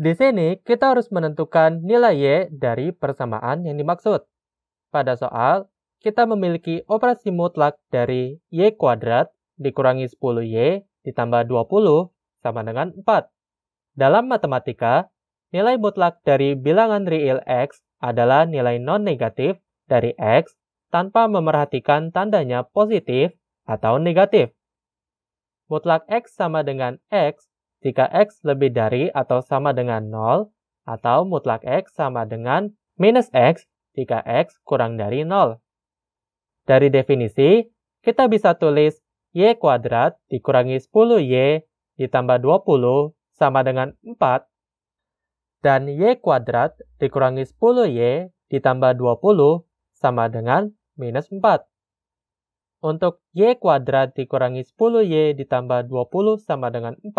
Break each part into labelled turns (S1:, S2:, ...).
S1: Di sini kita harus menentukan nilai Y dari persamaan yang dimaksud. Pada soal, kita memiliki operasi mutlak dari Y kuadrat dikurangi 10Y ditambah 20 sama dengan 4. Dalam matematika, nilai mutlak dari bilangan real X adalah nilai non-negatif dari X tanpa memerhatikan tandanya positif atau negatif. Mutlak X sama dengan X jika x lebih dari atau sama dengan 0, atau mutlak x sama dengan minus x jika x kurang dari 0. Dari definisi, kita bisa tulis y kuadrat dikurangi 10y ditambah 20 sama dengan 4, dan y kuadrat dikurangi 10y ditambah 20 sama dengan minus 4. Untuk y kuadrat dikurangi 10y ditambah 20 sama dengan 4,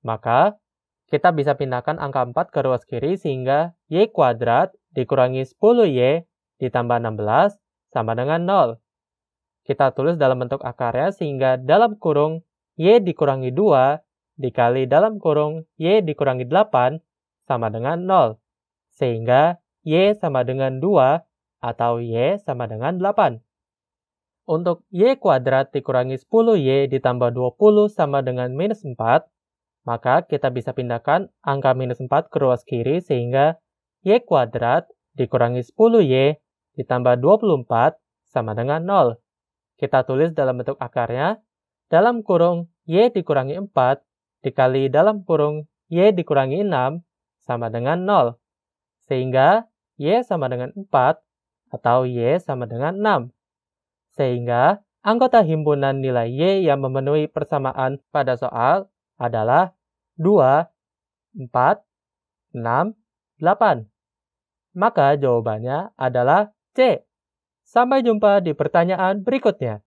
S1: maka, kita bisa pindahkan angka 4 ke ruas kiri sehingga Y kuadrat dikurangi 10Y ditambah 16 sama dengan 0. Kita tulis dalam bentuk akarnya sehingga dalam kurung Y dikurangi 2 dikali dalam kurung Y dikurangi 8 sama dengan 0. Sehingga Y sama dengan 2 atau Y sama dengan 8. Untuk Y kuadrat dikurangi 10Y ditambah 20 sama dengan minus 4, maka kita bisa pindahkan angka minus 4 ke ruas kiri sehingga Y kuadrat dikurangi 10Y ditambah 24 sama dengan 0. Kita tulis dalam bentuk akarnya, dalam kurung Y dikurangi 4 dikali dalam kurung Y dikurangi 6 sama dengan 0. Sehingga Y sama dengan 4 atau Y sama dengan 6. Sehingga anggota himpunan nilai Y yang memenuhi persamaan pada soal adalah 2, 4, 6, 8. Maka jawabannya adalah C. Sampai jumpa di pertanyaan berikutnya.